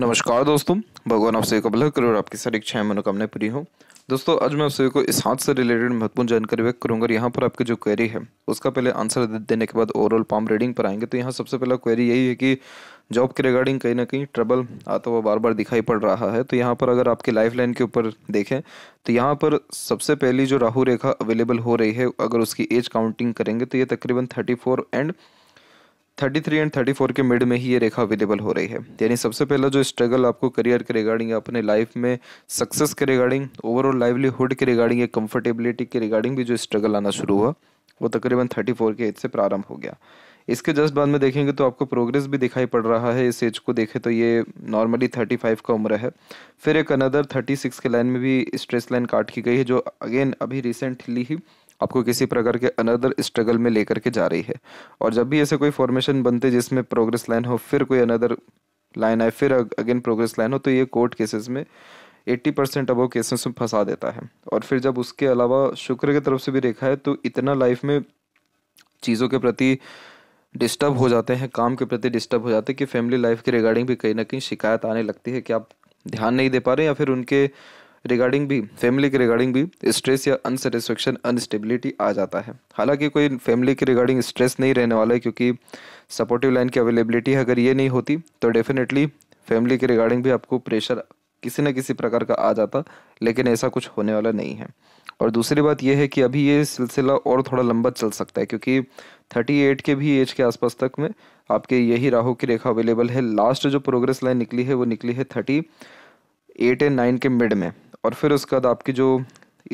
नमस्कार दोस्तों भगवान आप सभी का भला करो और आपकी सारी इच्छाएं मनोकामनाएं पूरी हो दोस्तों आज मैं आप सभी को इस हाथ से रिलेटेड महत्वपूर्ण जानकारी व्यक्त करूंगा और यहाँ पर आपकी जो क्वेरी है उसका पहले आंसर देने के बाद ओवरऑल पाम रीडिंग पर आएंगे तो यहाँ सबसे पहला क्वेरी यही है कि जॉब के रिगार्डिंग कहीं ना कहीं ट्रबल आता हुआ बार बार दिखाई पड़ रहा है तो यहाँ पर अगर आपकी लाइफ लाइन के ऊपर देखें तो यहाँ पर सबसे पहली जो राहु रेखा अवेलेबल हो रही है अगर उसकी एज काउंटिंग करेंगे तो ये तकरीबन थर्टी एंड 33 एंड 34 के मिड में ही ये रेखा अवेलेबल हो रही है यानी सबसे पहला जो स्ट्रगल आपको करियर के रिगार्डिंग अपने लाइफ में सक्सेस के रिगार्डिंग ओवरऑल लाइवलीहुड के रिगार्डिंग या कंफर्टेबिलिटी के रिगार्डिंग भी जो स्ट्रगल आना शुरू हुआ वो तकरीबन 34 के एज से प्रारंभ हो गया इसके जस्ट बाद में देखेंगे तो आपको प्रोग्रेस भी दिखाई पड़ रहा है इस एज को देखें तो ये नॉर्मली थर्टी फाइव का उम्र है फिर एक अनदर थर्टी सिक्स के लाइन में भी स्ट्रेस लाइन काट की गई है जो अगेन अभी रिसेंटली ही आपको किसी प्रकार के अनदर स्ट्रगल में लेकर के जा रही है और जब भी ऐसे कोई फॉर्मेशन बनते जिसमें प्रोग्रेस लाइन हो फिर कोई अनदर लाइन आए फिर अगेन प्रोग्रेस लाइन हो तो ये कोर्ट केसेस में 80 परसेंट अबो केसेस में फंसा देता है और फिर जब उसके अलावा शुक्र की तरफ से भी देखा है तो इतना लाइफ में चीज़ों के प्रति डिस्टर्ब हो जाते हैं काम के प्रति डिस्टर्ब हो जाते हैं कि फैमिली लाइफ के रिगार्डिंग भी कहीं ना कहीं शिकायत आने लगती है कि आप ध्यान नहीं दे पा रहे या फिर उनके रिगार्डिंग भी फैमिली के रिगार्डिंग भी स्ट्रेस या अनसेटिस्फेक्शन अनस्टेबिलिटी आ जाता है हालांकि कोई फैमिली के रिगार्डिंग स्ट्रेस नहीं रहने वाला है क्योंकि सपोर्टिव लाइन की अवेलेबिलिटी अगर ये नहीं होती तो डेफिनेटली फैमिली के रिगार्डिंग भी आपको प्रेशर किसी न किसी प्रकार का आ जाता लेकिन ऐसा कुछ होने वाला नहीं है और दूसरी बात यह है कि अभी ये सिलसिला और थोड़ा लंबा चल सकता है क्योंकि थर्टी एट के भी एज के आसपास तक में आपके यही राहु की रेखा अवेलेबल है लास्ट जो प्रोग्रेस लाइन निकली है वो निकली है थर्टी एट एंड नाइन के मिड में और फिर उसके बाद आपकी जो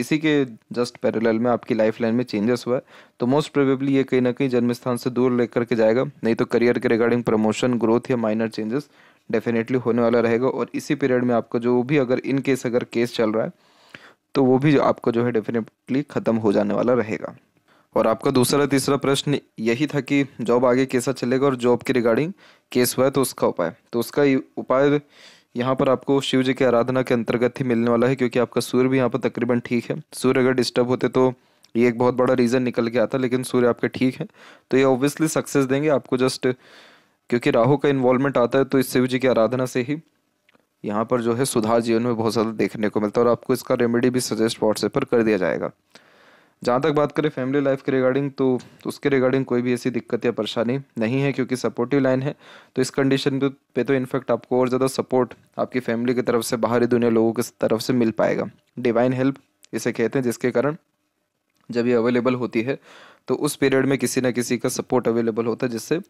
इसी के जस्ट पैरेलल में आपकी लाइफ लाइन में चेंजेस हुआ है तो मोस्ट प्रोबेबली ये कहीं ना कहीं जन्म स्थान से दूर लेकर के जाएगा नहीं तो करियर के रिगार्डिंग प्रमोशन ग्रोथ या माइनर चेंजेस डेफिनेटली होने वाला रहेगा और इसी पीरियड में आपका जो भी अगर इन केस अगर केस चल रहा है तो वो भी आपका जो है डेफिनेटली ख़त्म हो जाने वाला रहेगा और आपका दूसरा तीसरा प्रश्न यही था कि जॉब आगे कैसा चलेगा और जॉब के रिगार्डिंग केस हुआ है तो उसका उपाय तो उसका उपाय यहाँ पर आपको शिव जी की आराधना के अंतर्गत ही मिलने वाला है क्योंकि आपका सूर्य भी यहाँ पर तकरीबन ठीक है सूर्य अगर डिस्टर्ब होते तो ये एक बहुत बड़ा रीज़न निकल के आता लेकिन सूर्य आपके ठीक है तो ये ऑब्वियसली सक्सेस देंगे आपको जस्ट क्योंकि राहु का इन्वॉल्वमेंट आता है तो इस शिव जी की आराधना से ही यहाँ पर जो है सुधार जीवन में बहुत ज़्यादा देखने को मिलता है और आपको इसका रेमेडी भी सजेस्ट व्हाट्सएप पर कर दिया जाएगा जहाँ तक बात करें फैमिली लाइफ के रिगार्डिंग तो उसके रिगार्डिंग कोई भी ऐसी दिक्कत या परेशानी नहीं है क्योंकि सपोर्टिव लाइन है तो इस कंडीशन पे तो इनफैक्ट आपको और ज़्यादा सपोर्ट आपकी फैमिली की तरफ से बाहरी दुनिया लोगों की तरफ से मिल पाएगा डिवाइन हेल्प इसे कहते हैं जिसके कारण जब ये अवेलेबल होती है तो उस पीरियड में किसी ना किसी का सपोर्ट अवेलेबल होता है जिससे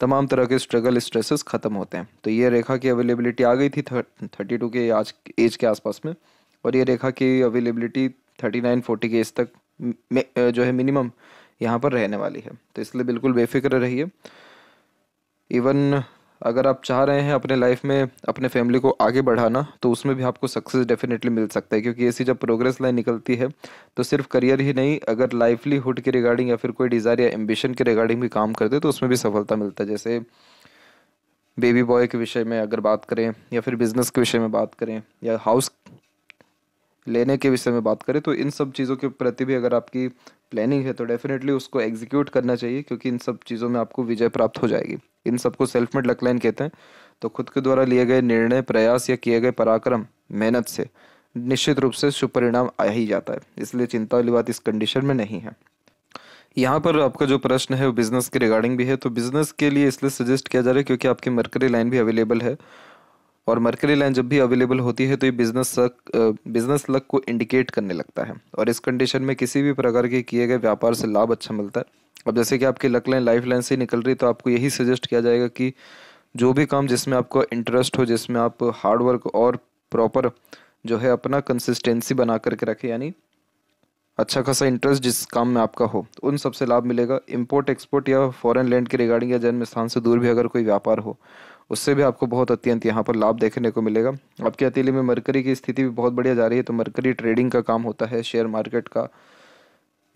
तमाम तरह के स्ट्रगल स्ट्रेसेस ख़त्म होते हैं तो ये रेखा की अवेलेबिलिटी आ गई थी थर्टी टू के आज एज के आसपास में और ये रेखा की अवेलेबिलिटी थर्टी नाइन फोर्टी के एज तक जो है मिनिमम यहाँ पर रहने वाली है तो इसलिए बिल्कुल बेफिक्र रहिए इवन अगर आप चाह रहे हैं अपने लाइफ में अपने फैमिली को आगे बढ़ाना तो उसमें भी आपको सक्सेस डेफिनेटली मिल सकता है क्योंकि ऐसी जब प्रोग्रेस लाइन निकलती है तो सिर्फ करियर ही नहीं अगर लाइवलीहुड के रिगार्डिंग या फिर कोई डिज़ायर या एम्बिशन के रिगार्डिंग भी काम करते तो उसमें भी सफलता मिलता है जैसे बेबी बॉय के विषय में अगर बात करें या फिर बिज़नेस के विषय में बात करें या हाउस लेने के विषय में बात करें तो इन सब चीज़ों के प्रति भी अगर आपकी प्लानिंग है तो डेफिनेटली उसको एग्जीक्यूट करना चाहिए क्योंकि इन सब चीज़ों में आपको विजय प्राप्त हो जाएगी इन सबको सेल्फ मेड लकलाइन कहते हैं तो खुद के द्वारा लिए गए निर्णय प्रयास या किए गए पराक्रम मेहनत से निश्चित रूप से सुपरिणाम आ ही जाता है इसलिए चिंता वाली बात इस कंडीशन में नहीं है यहाँ पर आपका जो प्रश्न है वो बिज़नेस के रिगार्डिंग भी है तो बिज़नेस के लिए इसलिए सजेस्ट किया जा रहा है क्योंकि आपकी मर्करी लाइन भी अवेलेबल है और मर्करी लाइन जब भी अवेलेबल होती है तो ये बिजनेस लक बिजनेस लक को इंडिकेट करने लगता है और इस कंडीशन में किसी भी प्रकार के किए गए व्यापार से लाभ अच्छा मिलता है अब जैसे कि आपकी लक लाइन लाइफ लाइन से निकल रही तो आपको यही सजेस्ट किया जाएगा कि जो भी काम जिसमें आपको इंटरेस्ट हो जिसमें आप हार्डवर्क और प्रॉपर जो है अपना कंसिस्टेंसी बना करके रखें यानी अच्छा खासा इंटरेस्ट जिस काम में आपका हो तो उन सबसे लाभ मिलेगा इम्पोर्ट एक्सपोर्ट या फॉरेन लैंड के रिगार्डिंग या जन्म स्थान से दूर भी अगर कोई व्यापार हो उससे भी आपको बहुत अत्यंत यहाँ पर लाभ देखने को मिलेगा आपके हथेली में मरकरी की स्थिति भी बहुत बढ़िया जा रही है तो मरकरी ट्रेडिंग का काम होता है शेयर मार्केट का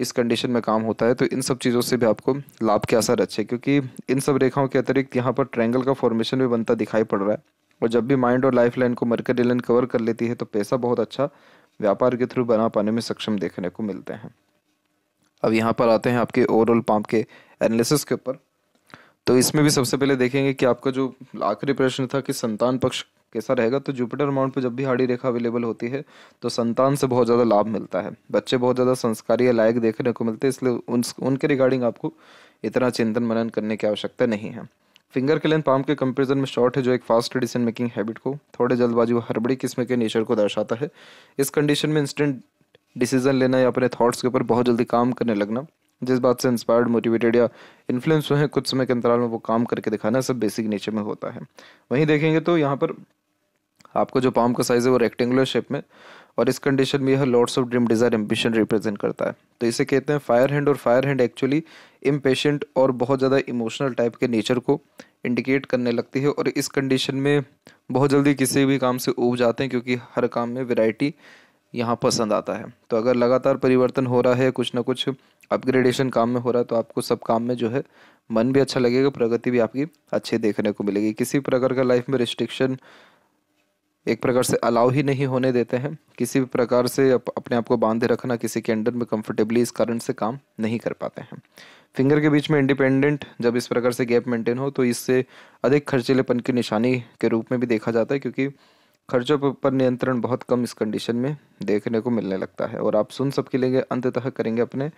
इस कंडीशन में काम होता है तो इन सब चीज़ों से भी आपको लाभ के असर अच्छे क्योंकि इन सब रेखाओं के अतिरिक्त यहाँ पर ट्रैंगल का फॉर्मेशन भी बनता दिखाई पड़ रहा है और जब भी माइंड और लाइफ लाइन को मरकरी लाइन कवर कर लेती है तो पैसा बहुत अच्छा व्यापार के थ्रू बना पाने में सक्षम देखने को मिलते हैं अब यहाँ पर आते हैं आपके ओवरऑल पाम्प के एनालिसिस के ऊपर तो इसमें भी सबसे पहले देखेंगे कि आपका जो आखिरी प्रश्न था कि संतान पक्ष कैसा रहेगा तो जुपिटर माउंट पर जब भी हाड़ी रेखा अवेलेबल होती है तो संतान से बहुत ज़्यादा लाभ मिलता है बच्चे बहुत ज़्यादा संस्कारी या लायक देखने को मिलते हैं इसलिए उन उनके रिगार्डिंग आपको इतना चिंतन मनन करने की आवश्यकता नहीं है फिंगर के लेंथ पाम के कंपेरिजन में शॉर्ट है जो एक फास्ट डिसीजन मेकिंग हैबिट को थोड़े जल्दबाजी व हरबड़ी किस्म के नेचर को दर्शाता है इस कंडीशन में इंस्टेंट डिसीजन लेना या अपने थॉट्स के ऊपर बहुत जल्दी काम करने लगना जिस बात से इंस्पायर्ड मोटिवेटेड या इन्फ्लुएंस हुए हैं कुछ समय के अंतराल में वो काम करके दिखाना सब बेसिक नेचर में होता है वहीं देखेंगे तो यहाँ पर आपको जो पाम का साइज़ है वो रेक्टेंगुलर शेप में और इस कंडीशन में यह lords of dream desire ambition represent करता है तो इसे कहते हैं फायर हैंड और फायर हैंड एक्चुअली इम्पेशेंट और बहुत ज़्यादा इमोशनल टाइप के नेचर को इंडिकेट करने लगती है और इस कंडीशन में बहुत जल्दी किसी भी काम से ऊब जाते हैं क्योंकि हर काम में वेराइटी यहाँ पसंद आता है तो अगर लगातार परिवर्तन हो रहा है कुछ ना कुछ अपग्रेडेशन काम में हो रहा है तो आपको सब काम में जो है मन भी अच्छा लगेगा प्रगति भी आपकी अच्छी देखने को मिलेगी किसी प्रकार का लाइफ में रिस्ट्रिक्शन एक प्रकार से अलाउ ही नहीं होने देते हैं किसी भी प्रकार से अप, अपने आप को बांधे रखना किसी के अंडर में कंफर्टेबली इस कारण से काम नहीं कर पाते हैं फिंगर के बीच में इंडिपेंडेंट जब इस प्रकार से गैप मेंटेन हो तो इससे अधिक खर्चीलेपन की निशानी के रूप में भी देखा जाता है क्योंकि खर्चों पर नियंत्रण बहुत कम इस कंडीशन में देखने को मिलने लगता है और आप सुन सबके लिए तक करेंगे अपने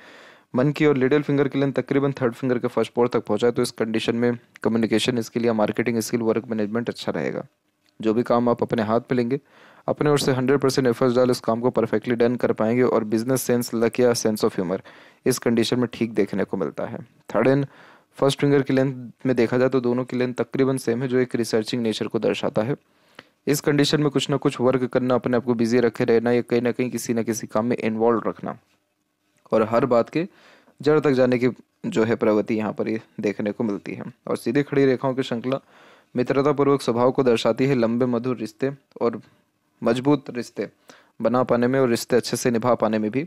मन की और लिडल फिंगर के लिए तकरीबन थर्ड फिंगर के फर्स्ट पोर तक पहुंचा है तो इस कंडीशन में कम्युनिकेशन स्किल या मार्केटिंग स्किल वर्क मैनेजमेंट अच्छा रहेगा जो भी काम आप अपने हाथ में लेंगे अपने ओर से हंड्रेड परसेंट एफर्ट्स डाल उस काम को परफेक्टली डन कर पाएंगे और बिजनेस सेंस लक या सेंस ऑफ ह्यूमर इस कंडीशन में ठीक देखने को मिलता है थर्ड एंड फर्स्ट फिंगर की लेंथ में देखा जाए तो दोनों की लेंथ तकरीबन सेम है जो एक रिसर्चिंग नेचर को दर्शाता है इस कंडीशन में कुछ ना कुछ वर्क करना अपने आप को बिजी रखे रहना या कहीं ना कहीं किसी ना किसी काम में इन्वॉल्व रखना और हर बात के जड़ तक जाने की जो है प्रवृत्ति यहाँ पर देखने को मिलती है और सीधे खड़ी रेखाओं की श्रृंखला मित्रतापूर्वक स्वभाव को दर्शाती है लंबे मधुर रिश्ते और मजबूत रिश्ते बना पाने में और रिश्ते अच्छे से निभा पाने में भी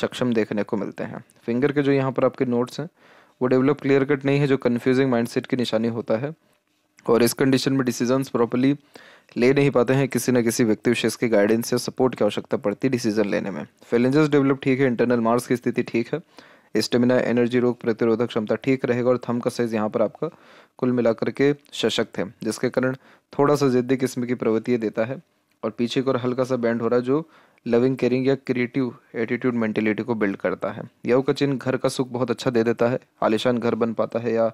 सक्षम देखने को मिलते हैं फिंगर के जो यहाँ पर आपके नोट्स हैं वो डेवलप क्लियर कट नहीं है जो कन्फ्यूजिंग माइंडसेट की निशानी होता है और इस कंडीशन में डिसीजंस प्रॉपरली ले नहीं पाते हैं किसी न किसी व्यक्ति विशेष के गाइडेंस या सपोर्ट की आवश्यकता पड़ती डिसीजन लेने में फैलेंजेस डेवलप ठीक है इंटरनल मार्क्स की स्थिति ठीक है स्टेमिना एनर्जी रोग प्रतिरोधक क्षमता ठीक रहेगा और थम का साइज यहाँ पर आपका कुल मिलाकर के सशक्त है जिसके कारण थोड़ा सा जिद्दी किस्म की प्रवृत्ति देता है और पीछे की ओर हल्का सा बैंड हो रहा है जो लविंग केयरिंग या क्रिएटिव एटीट्यूड मेंटेलिटी को बिल्ड करता है यह का चिन्ह घर का सुख बहुत अच्छा दे देता है आलिशान घर बन पाता है या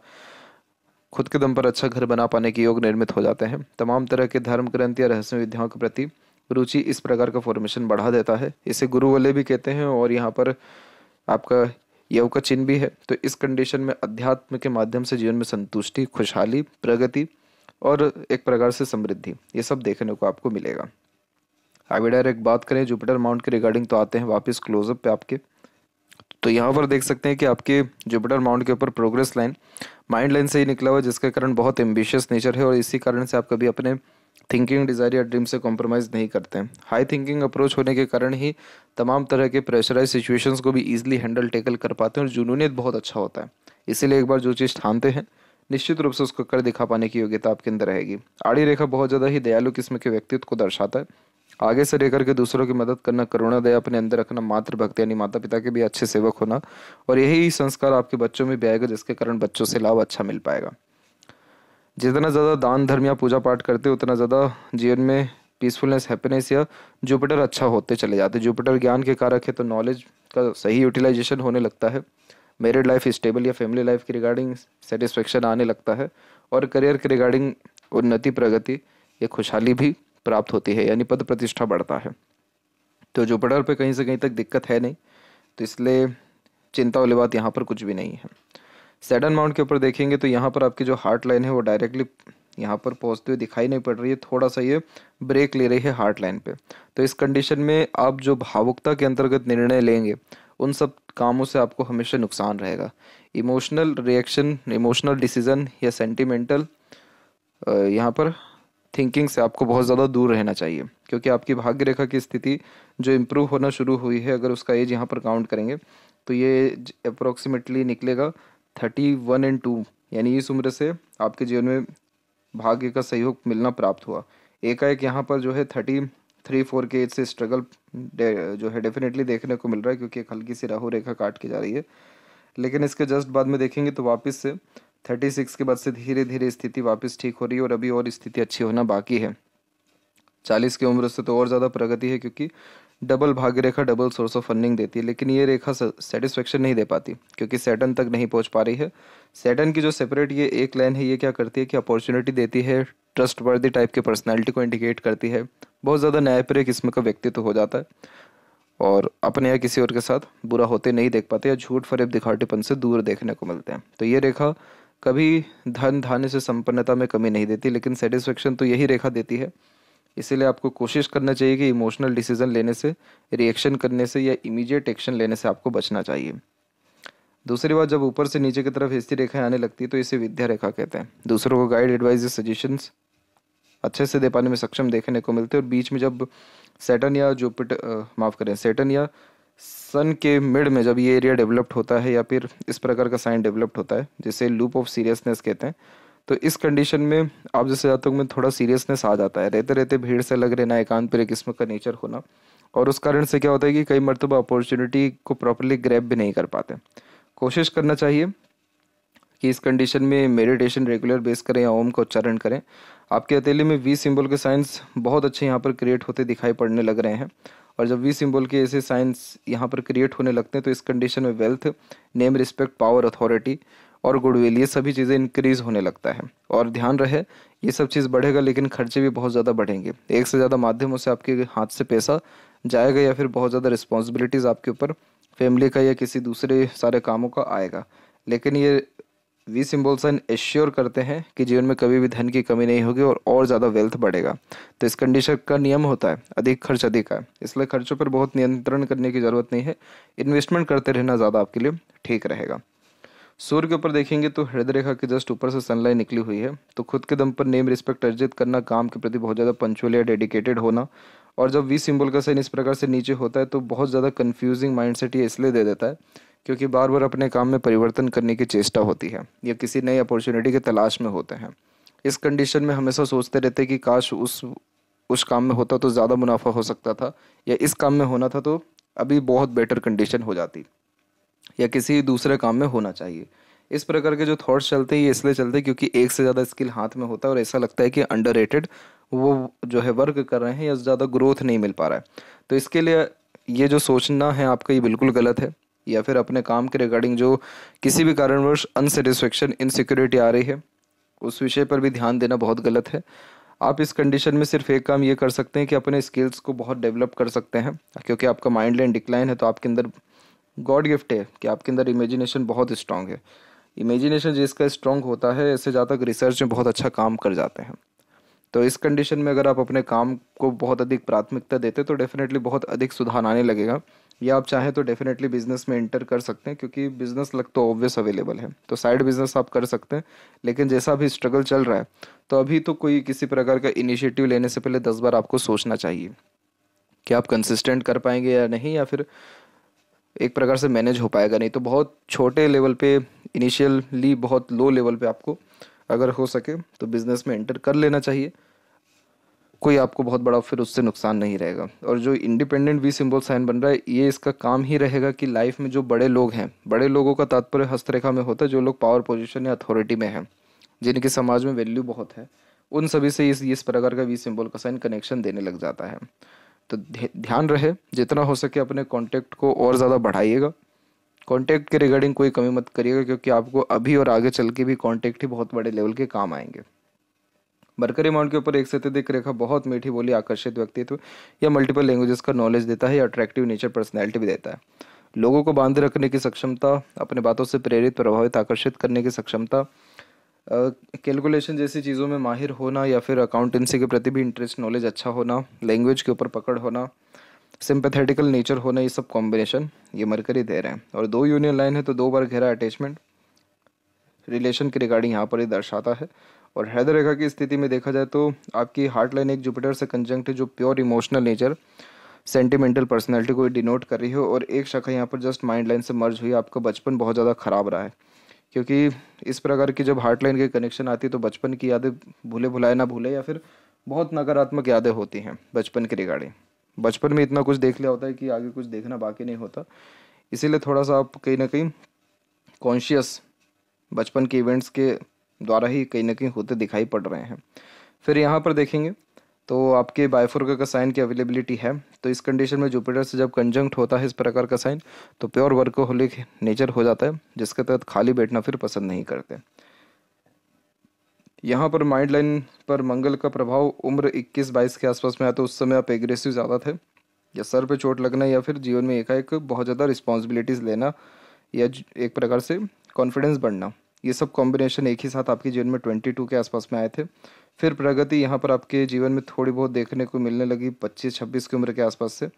खुद के दम पर अच्छा घर बना पाने के योग निर्मित हो जाते हैं तमाम तरह के धर्म ग्रंथ या रहस्य विद्याओं के प्रति रुचि इस प्रकार का फॉर्मेशन बढ़ा देता है इसे गुरु वाले भी कहते हैं और यहाँ पर आपका यव का चिन्ह भी है तो इस कंडीशन में अध्यात्म के माध्यम से जीवन में संतुष्टि खुशहाली प्रगति और एक प्रकार से समृद्धि ये सब देखने को आपको मिलेगा आगे एक बात करें जुपिटर माउंट के रिगार्डिंग तो आते हैं वापस क्लोजअप पे आपके तो यहाँ पर देख सकते हैं कि आपके जुपिटर माउंट के ऊपर प्रोग्रेस लाइन माइंड लाइन से ही निकला हुआ जिसके कारण बहुत एम्बिशियस नेचर है और इसी कारण से आप कभी अपने थिंकिंग डिज़ायर या ड्रीम से कॉम्प्रोमाइज़ नहीं करते हैं हाई थिंकिंग अप्रोच होने के कारण ही तमाम तरह के प्रेशराइज सिचुएशंस को भी इजीली हैंडल टेकल कर पाते हैं और जुनूनियत बहुत अच्छा होता है इसीलिए एक बार जो चीज़ ठानते हैं निश्चित रूप से उसको कर दिखा पाने की योग्यता आपके अंदर रहेगी आड़ी रेखा बहुत ज़्यादा ही दयालु किस्म के व्यक्तित्व को दर्शाता है आगे से लेकर के दूसरों की मदद करना करुणा दया अपने अंदर रखना मात्र भक्ति यानी माता पिता के भी अच्छे सेवक होना और यही संस्कार आपके बच्चों में भी आएगा जिसके कारण बच्चों से लाभ अच्छा मिल पाएगा जितना ज़्यादा दान धर्म या पूजा पाठ करते उतना ज़्यादा जीवन में पीसफुलनेस हैप्पीनेस या जुपिटर अच्छा होते चले जाते जुपिटर ज्ञान के कारक है तो नॉलेज का सही यूटिलाइजेशन होने लगता है मैरिड लाइफ स्टेबल या फैमिली लाइफ के रिगार्डिंग सेटिस्फेक्शन आने लगता है और करियर के रिगार्डिंग उन्नति प्रगति या खुशहाली भी प्राप्त होती है यानी पद प्रतिष्ठा बढ़ता है तो जुपिटर पे कहीं से कहीं तक दिक्कत है नहीं तो इसलिए चिंता वाली बात यहाँ पर कुछ भी नहीं है सैडन माउंट के ऊपर देखेंगे तो यहाँ पर आपकी जो हार्ट लाइन है वो डायरेक्टली यहाँ पर पहुँचते हुए दिखाई नहीं पड़ रही है थोड़ा सा ये ब्रेक ले रही है हार्ट लाइन पे तो इस कंडीशन में आप जो भावुकता के अंतर्गत निर्णय लेंगे उन सब कामों से आपको हमेशा नुकसान रहेगा इमोशनल रिएक्शन इमोशनल डिसीज़न या सेंटिमेंटल यहाँ पर थिंकिंग से आपको बहुत ज़्यादा दूर रहना चाहिए क्योंकि आपकी भाग्य रेखा की स्थिति जो इम्प्रूव होना शुरू हुई है अगर उसका एज यहाँ पर काउंट करेंगे तो ये अप्रोक्सीमेटली निकलेगा थर्टी वन एंड टू यानी इस उम्र से आपके जीवन में भाग्य का सहयोग मिलना प्राप्त हुआ एकाएक यहाँ पर जो है थर्टी थ्री फोर के एज से स्ट्रगल जो है डेफिनेटली देखने को मिल रहा है क्योंकि एक हल्की सी राहु रेखा काट के जा रही है लेकिन इसके जस्ट बाद में देखेंगे तो वापस से थर्टी सिक्स के बाद से धीरे धीरे स्थिति वापस ठीक हो रही है और अभी और स्थिति अच्छी होना बाकी है चालीस की उम्र से तो और ज़्यादा प्रगति है क्योंकि डबल भाग्य रेखा डबल सोर्स ऑफ फंडिंग देती है लेकिन ये रेखा सेटिस्फेक्शन नहीं दे पाती क्योंकि सैटन तक नहीं पहुंच पा रही है सैटन की जो सेपरेट ये एक लाइन है ये क्या करती है कि अपॉर्चुनिटी देती है ट्रस्ट वर्दी टाइप के पर्सनैलिटी को इंडिकेट करती है बहुत ज़्यादा न्यायप्रिय किस्म का व्यक्तित्व हो जाता है और अपने या किसी और के साथ बुरा होते नहीं देख पाते या झूठ फरेब दिखाटेपन से दूर देखने को मिलते हैं तो ये रेखा कभी धन धान्य से संपन्नता में कमी नहीं देती लेकिन सेटिस्फेक्शन तो यही रेखा देती है इसीलिए आपको कोशिश करना चाहिए कि इमोशनल डिसीजन लेने से रिएक्शन करने से या इमीडिएट एक्शन लेने से आपको बचना चाहिए दूसरी बात जब ऊपर से नीचे की तरफ स्थिर रेखाएं आने लगती है तो इसे विद्या रेखा कहते हैं दूसरों को गाइड एडवाइज सजेशंस अच्छे से दे पाने में सक्षम देखने को मिलते हैं और बीच में जब सेटन या जुपिटर माफ़ करें सेटन या सन के मिड में जब ये एरिया डेवलप्ड होता है या फिर इस प्रकार का साइन डेवलप्ड होता है जिसे लूप ऑफ सीरियसनेस कहते हैं तो इस कंडीशन में आप जैसे जाते में थोड़ा सीरियसनेस आ जाता है रहते रहते भीड़ से लग रहना एकांत पर एक किस्म का नेचर होना और उस कारण से क्या होता है कि कई मरतबा अपॉर्चुनिटी को प्रॉपरली ग्रैप भी नहीं कर पाते कोशिश करना चाहिए कि इस कंडीशन में मेडिटेशन रेगुलर बेस करें या ओम का उच्चारण करें आपके हथेली में वी सिंबल के साइंस बहुत अच्छे यहाँ पर क्रिएट होते दिखाई पड़ने लग रहे हैं और जब वी सिंबल के ऐसे साइंस यहाँ पर क्रिएट होने लगते हैं तो इस कंडीशन में wealth name respect power authority और गुडविल ये सभी चीज़ें इंक्रीज होने लगता है और ध्यान रहे ये सब चीज़ बढ़ेगा लेकिन खर्चे भी बहुत ज़्यादा बढ़ेंगे एक से ज़्यादा माध्यमों से आपके हाथ से पैसा जाएगा या फिर बहुत ज़्यादा रिस्पॉन्सिबिलिटीज़ आपके ऊपर फैमिली का या किसी दूसरे सारे कामों का आएगा लेकिन ये वी सिंबल साइन एश्योर करते हैं कि जीवन में कभी भी धन की कमी नहीं होगी और और ज़्यादा वेल्थ बढ़ेगा तो इस कंडीशन का नियम होता है अधिक खर्च अधिक है इसलिए खर्चों पर बहुत नियंत्रण करने की ज़रूरत नहीं है इन्वेस्टमेंट करते रहना ज़्यादा आपके लिए ठीक रहेगा सूर्य के ऊपर देखेंगे तो हृदय रेखा के जस्ट ऊपर से सनलाइट निकली हुई है तो खुद के दम पर नेम रिस्पेक्ट अर्जित करना काम के प्रति बहुत ज़्यादा पंचुअल या डेडिकेटेड होना और जब वी सिंबल का साइन इस प्रकार से नीचे होता है तो बहुत ज़्यादा कन्फ्यूजिंग माइंड ये इसलिए दे देता है क्योंकि बार बार अपने काम में परिवर्तन करने की चेष्टा होती है या किसी नई अपॉर्चुनिटी की तलाश में होते हैं इस कंडीशन में हमेशा सोचते रहते कि काश उस उस काम में होता तो ज़्यादा मुनाफा हो सकता था या इस काम में होना था तो अभी बहुत बेटर कंडीशन हो जाती या किसी दूसरे काम में होना चाहिए इस प्रकार के जो थॉट्स चलते हैं ये इसलिए चलते हैं क्योंकि एक से ज़्यादा स्किल हाथ में होता है और ऐसा लगता है कि अंडर वो जो है वर्क कर रहे हैं या ज़्यादा ग्रोथ नहीं मिल पा रहा है तो इसके लिए ये जो सोचना है आपका ये बिल्कुल गलत है या फिर अपने काम के रिगार्डिंग जो किसी भी कारणवश अनसेटिस्फेक्शन इनसिक्योरिटी आ रही है उस विषय पर भी ध्यान देना बहुत गलत है आप इस कंडीशन में सिर्फ एक काम ये कर सकते हैं कि अपने स्किल्स को बहुत डेवलप कर सकते हैं क्योंकि आपका माइंड लैंड डिक्लाइन है तो आपके अंदर गॉड गिफ्ट है कि आपके अंदर इमेजिनेशन बहुत स्ट्रांग है इमेजिनेशन जिसका स्ट्रांग होता है ऐसे ज़्यादा रिसर्च में बहुत अच्छा काम कर जाते हैं तो इस कंडीशन में अगर आप अपने काम को बहुत अधिक प्राथमिकता देते तो डेफिनेटली बहुत अधिक सुधार आने लगेगा ये आप चाहें तो डेफिनेटली बिजनेस में एंटर कर सकते हैं क्योंकि बिजनेस लग तो ऑब्वियस अवेलेबल है तो साइड बिजनेस आप कर सकते हैं लेकिन जैसा भी स्ट्रगल चल रहा है तो अभी तो कोई किसी प्रकार का इनिशिएटिव लेने से पहले दस बार आपको सोचना चाहिए कि आप कंसिस्टेंट कर पाएंगे या नहीं या फिर एक प्रकार से मैनेज हो पाएगा नहीं तो बहुत छोटे लेवल पे इनिशियली बहुत लो लेवल पे आपको अगर हो सके तो बिज़नेस में एंटर कर लेना चाहिए कोई आपको बहुत बड़ा फिर उससे नुकसान नहीं रहेगा और जो इंडिपेंडेंट वी सिंबल साइन बन रहा है ये इसका काम ही रहेगा कि लाइफ में जो बड़े लोग हैं बड़े लोगों का तात्पर्य हस्तरेखा में होता है जो लोग पावर पोजिशन या अथॉरिटी में हैं जिनके समाज में वैल्यू बहुत है उन सभी से इस इस प्रकार का वी सिंबल का साइन कनेक्शन देने लग जाता है तो ध्यान रहे जितना हो सके अपने कॉन्टैक्ट को और ज़्यादा बढ़ाइएगा कॉन्टैक्ट के रिगार्डिंग कोई कमी मत करिएगा क्योंकि आपको अभी और आगे चल के भी कॉन्टैक्ट ही बहुत बड़े लेवल के काम आएंगे मरकरी अमाउंट के ऊपर एक से अत्यधिक रेखा बहुत मीठी बोली आकर्षित व्यक्तित्व या मल्टीपल लैंग्वेजेस का नॉलेज देता है या अट्रैक्टिव नेचर पर्सनैलिटी भी देता है लोगों को बांधे रखने की सक्षमता अपने बातों से प्रेरित प्रभावित आकर्षित करने की सक्षमता कैलकुलेशन जैसी चीज़ों में माहिर होना या फिर अकाउंटेंसी के प्रति भी इंटरेस्ट नॉलेज अच्छा होना लैंग्वेज के ऊपर पकड़ होना सिंपथेटिकल नेचर होना ये सब कॉम्बिनेशन ये मरकरी दे रहे हैं और दो यूनियन लाइन है तो दो बार गहरा अटैचमेंट रिलेशन के रिगार्डिंग यहाँ पर ही दर्शाता है और हृदय रेखा की स्थिति में देखा जाए तो आपकी हार्ट लाइन एक जुपिटर से कंजंक्ट है जो pure emotional nature sentimental personality को डिनोट कर रही हो और एक शाखा यहाँ पर जस्ट माइंड लाइन से मर्ज हुई आपका बचपन बहुत ज़्यादा ख़राब रहा है क्योंकि इस प्रकार की जब हार्ट लाइन की कनेक्शन आती है तो बचपन की यादें भूले भुलाए ना भूले या फिर बहुत नकारात्मक यादें होती हैं बचपन के रिगार्डिंग बचपन में इतना कुछ देख लिया होता है कि आगे कुछ देखना बाकी नहीं होता इसीलिए थोड़ा सा आप कहीं ना कहीं कॉन्शियस बचपन के इवेंट्स के द्वारा ही कहीं ना कहीं होते दिखाई पड़ रहे हैं फिर यहाँ पर देखेंगे तो आपके बायफोर का साइन की अवेलेबिलिटी है तो इस कंडीशन में जुपिटर से जब कंजंक्ट होता है इस प्रकार का साइन तो प्योर वर्कोहोलिक नेचर हो जाता है जिसके तहत खाली बैठना फिर पसंद नहीं करते यहाँ पर माइंड लाइन पर मंगल का प्रभाव उम्र 21 बाईस के आसपास में आता है तो उस समय आप एग्रेसिव ज़्यादा थे या सर पे चोट लगना या फिर जीवन में एकाएक बहुत ज़्यादा रिस्पॉन्सिबिलिटीज़ लेना या एक प्रकार से कॉन्फिडेंस बढ़ना ये सब कॉम्बिनेशन एक ही साथ आपके जीवन में ट्वेंटी टू के आसपास में आए थे फिर प्रगति यहाँ पर आपके जीवन में थोड़ी बहुत देखने को मिलने लगी पच्चीस छब्बीस की उम्र के आसपास से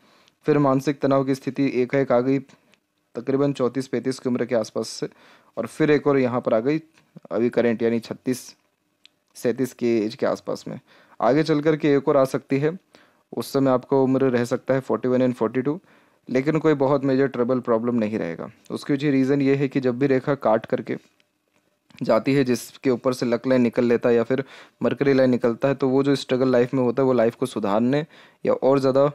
फिर मानसिक तनाव की स्थिति एक एक आ गई तकरीबन चौंतीस पैंतीस की उम्र के आसपास से और फिर एक और यहाँ पर आ गई अभी करेंट यानी छत्तीस सैंतीस के एज के आसपास में आगे चल कर के एक और आ सकती है उस समय आपका उम्र रह सकता है forty one and forty two लेकिन कोई बहुत मेजर ट्रबल प्रॉब्लम नहीं रहेगा उसकी जी रीज़न ये है कि जब भी रेखा काट करके जाती है जिसके ऊपर से लक लाइन निकल लेता है या फिर मरकरी लाइन निकलता है तो वो जो स्ट्रगल लाइफ में होता है वो लाइफ को सुधारने या और ज़्यादा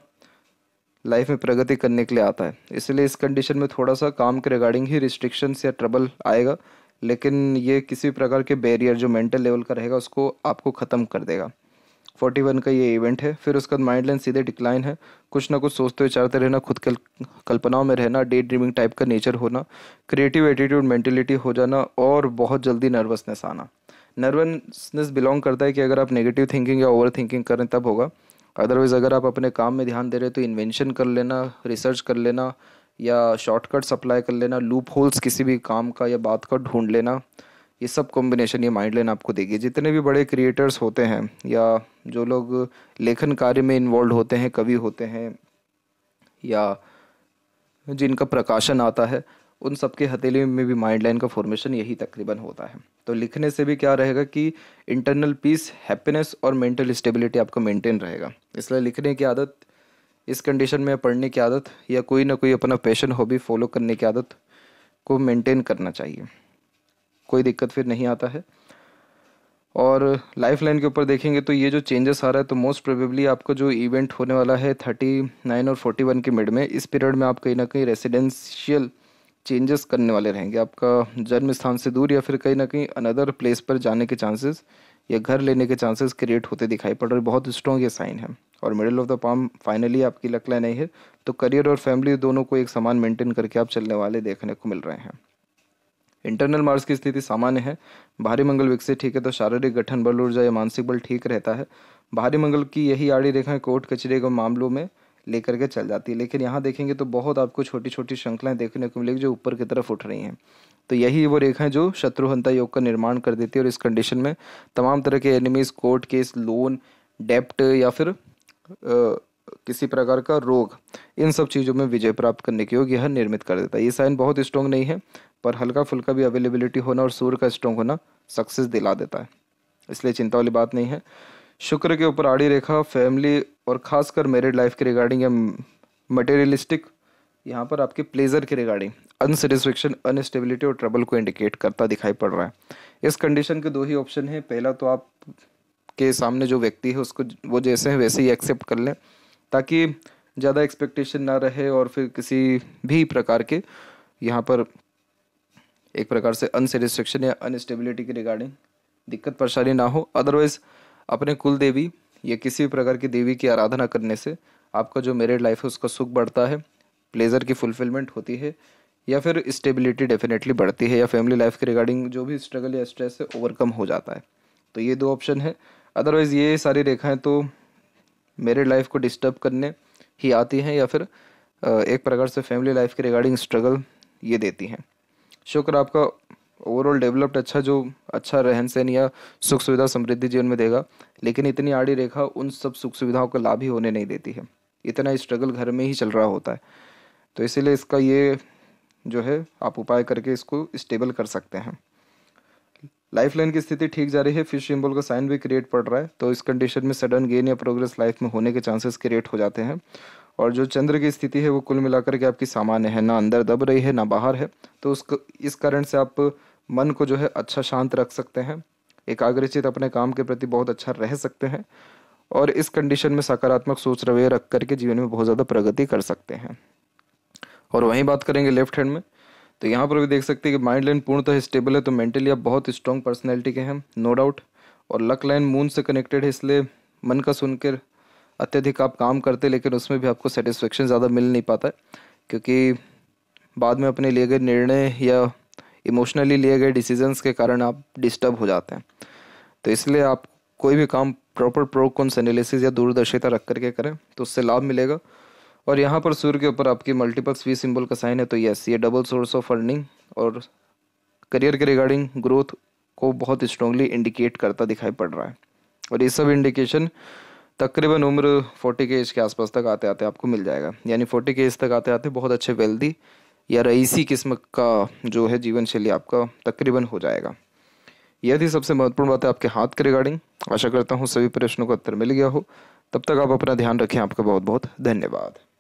लाइफ में प्रगति करने के लिए आता है इसलिए इस कंडीशन में थोड़ा सा काम के रिगार्डिंग ही रिस्ट्रिक्शंस या ट्रबल आएगा लेकिन ये किसी भी प्रकार के बैरियर जो मेंटल लेवल का रहेगा उसको आपको ख़त्म कर देगा फोर्टी वन का ये इवेंट है फिर उसका माइंड लाइन सीधे डिक्लाइन है कुछ ना कुछ सोचते विचारते रहना खुद कल, कल्पनाओं में रहना डे ड्रीमिंग टाइप का नेचर होना क्रिएटिव एटीट्यूड मैंटिलिटी हो जाना और बहुत जल्दी नर्वसनेस आना नर्वसनेस बिलोंग करता है कि अगर आप नेगेटिव थिंकिंग या ओवर थिंकिंग करें तब होगा अदरवाइज़ अगर आप अपने काम में ध्यान दे रहे हो तो इन्वेंशन कर लेना रिसर्च कर लेना या शॉर्टकट सप्लाई कर लेना लूप होल्स किसी भी काम का या बात का ढूंढ लेना ये सब कॉम्बिनेशन ये माइंड लाइन आपको देगी जितने भी बड़े क्रिएटर्स होते हैं या जो लोग लेखन कार्य में इन्वॉल्व होते हैं कवि होते हैं या जिनका प्रकाशन आता है उन सब के हथेली में भी माइंड लाइन का फॉर्मेशन यही तकरीबन होता है तो लिखने से भी क्या रहेगा कि इंटरनल पीस हैप्पीनेस और मेंटल स्टेबिलिटी आपका मेंटेन रहेगा इसलिए लिखने की आदत इस कंडीशन में पढ़ने की आदत या कोई ना कोई अपना पैशन हॉबी फॉलो करने की आदत को मेंटेन करना चाहिए कोई दिक्कत फिर नहीं आता है और लाइफ लाइन के ऊपर देखेंगे तो ये जो चेंजेस आ रहा है तो मोस्ट प्रोबेबली आपका जो इवेंट होने वाला है थर्टी नाइन और फोर्टी वन के मिड में इस पीरियड में आप कहीं ना कहीं रेसिडेंशियल चेंजेस करने वाले रहेंगे आपका जन्म स्थान से दूर या फिर कहीं ना कहीं अनदर प्लेस पर जाने के चांसेस या घर लेने के चांसेस क्रिएट होते दिखाई पड़ रहे बहुत स्ट्रॉन्ग ये साइन है और middle of the palm finally आपकी लकलाइन नहीं है तो करियर और फैमिली दोनों को एक समान मेंटेन करके आप चलने वाले देखने को मिल रहे हैं इंटरनल मार्स की स्थिति सामान्य है भारी मंगल विकसित ठीक है तो शारीरिक गठन बल ऊर्जा या मानसिक बल ठीक रहता है भारी मंगल की यही आड़ी रेखाएं कोर्ट कचरे के मामलों में लेकर के चल जाती है लेकिन यहाँ देखेंगे तो बहुत आपको छोटी छोटी श्रृंखलाएं देखने को मिलेगी जो ऊपर की तरफ उठ रही हैं तो यही वो रेखाएं जो शत्रुहंता योग का निर्माण कर देती है और इस कंडीशन में तमाम तरह के एनिमीज कोर्ट केस लोन डेप्ट या फिर किसी प्रकार का रोग इन सब चीज़ों में विजय प्राप्त करने के योग यह निर्मित कर देता है ये साइन बहुत स्ट्रॉन्ग नहीं है पर हल्का फुल्का भी अवेलेबिलिटी होना और सूर्य का स्ट्रॉन्ग होना सक्सेस दिला देता है इसलिए चिंता वाली बात नहीं है शुक्र के ऊपर आड़ी रेखा फैमिली और खासकर मैरिड लाइफ के रिगार्डिंग या मटेरियलिस्टिक यहाँ पर आपके प्लेजर के रिगार्डिंग अनसेटिस्फेक्शन अनस्टेबिलिटी और ट्रबल को इंडिकेट करता दिखाई पड़ रहा है इस कंडीशन के दो ही ऑप्शन हैं पहला तो आप के सामने जो व्यक्ति है उसको वो जैसे हैं वैसे ही एक्सेप्ट कर लें ताकि ज़्यादा एक्सपेक्टेशन ना रहे और फिर किसी भी प्रकार के यहाँ पर एक प्रकार से अनसेटिस्फेक्शन या अनस्टेबिलिटी के रिगार्डिंग दिक्कत परेशानी ना हो अदरवाइज़ अपने कुल देवी या किसी भी प्रकार की देवी की आराधना करने से आपका जो मेरिड लाइफ है उसका सुख बढ़ता है प्लेजर की फुलफिलमेंट होती है या फिर स्टेबिलिटी डेफिनेटली बढ़ती है या फैमिली लाइफ के रिगार्डिंग जो भी स्ट्रगल या स्ट्रेस है ओवरकम हो जाता है तो ये दो ऑप्शन है अदरवाइज़ ये सारी रेखाएं तो मेरे लाइफ को डिस्टर्ब करने ही आती हैं या फिर एक प्रकार से फैमिली लाइफ के रिगार्डिंग स्ट्रगल ये देती हैं शुक्र आपका ओवरऑल डेवलप्ड अच्छा जो अच्छा रहन सहन या सुख सुविधा समृद्धि जीवन में देगा लेकिन इतनी आड़ी रेखा उन सब सुख सुविधाओं का लाभ ही होने नहीं देती है इतना स्ट्रगल घर में ही चल रहा होता है तो इसीलिए इसका ये जो है आप उपाय करके इसको स्टेबल कर सकते हैं लाइफ लाइन की स्थिति ठीक जा रही है फिश सिंबल का साइन भी क्रिएट पड़ रहा है तो इस कंडीशन में सडन गेन या प्रोग्रेस लाइफ में होने के चांसेस क्रिएट हो जाते हैं और जो चंद्र की स्थिति है वो कुल मिलाकर के आपकी सामान्य है ना अंदर दब रही है ना बाहर है तो उसको इस कारण से आप मन को जो है अच्छा शांत रख सकते हैं एकाग्रचित अपने काम के प्रति बहुत अच्छा रह सकते हैं और इस कंडीशन में सकारात्मक सोच रवैया रख करके जीवन में बहुत ज़्यादा प्रगति कर सकते हैं और वहीं बात करेंगे लेफ्ट हैंड में तो यहाँ पर भी देख सकते हैं कि माइंड लाइन पूर्णतः स्टेबल है तो मेंटली आप बहुत स्ट्रॉन्ग पर्सनैलिटी के हैं नो डाउट और लक लाइन मून से कनेक्टेड है इसलिए मन का सुनकर अत्यधिक आप काम करते लेकिन उसमें भी आपको सेटिस्फेक्शन ज़्यादा मिल नहीं पाता क्योंकि बाद में अपने लिए गए निर्णय या इमोशनली लिए गए डिसीजंस के कारण आप डिस्टर्ब हो जाते हैं तो इसलिए आप कोई भी काम प्रॉपर प्रोकॉन्स एनालिसिस या दूरदर्शिता रख करके करें तो उससे लाभ मिलेगा और यहाँ पर सूर्य के ऊपर आपकी मल्टीपल्स वी सिंबल का साइन है तो यस ये डबल सोर्स ऑफ अर्निंग और करियर के रिगार्डिंग ग्रोथ को बहुत स्ट्रॉन्गली इंडिकेट करता दिखाई पड़ रहा है और ये सब इंडिकेशन तकरीबन उम्र फोर्टी के एज के आसपास तक आते आते आपको मिल जाएगा यानी फोर्टी के एज तक आते आते बहुत अच्छे वेल्दी या रईसी किस्म का जो है जीवन शैली आपका तकरीबन हो जाएगा यह थी सबसे महत्वपूर्ण बात है आपके हाथ के रिगार्डिंग आशा करता हूँ सभी प्रश्नों का उत्तर मिल गया हो तब तक आप अपना ध्यान रखें आपका बहुत बहुत धन्यवाद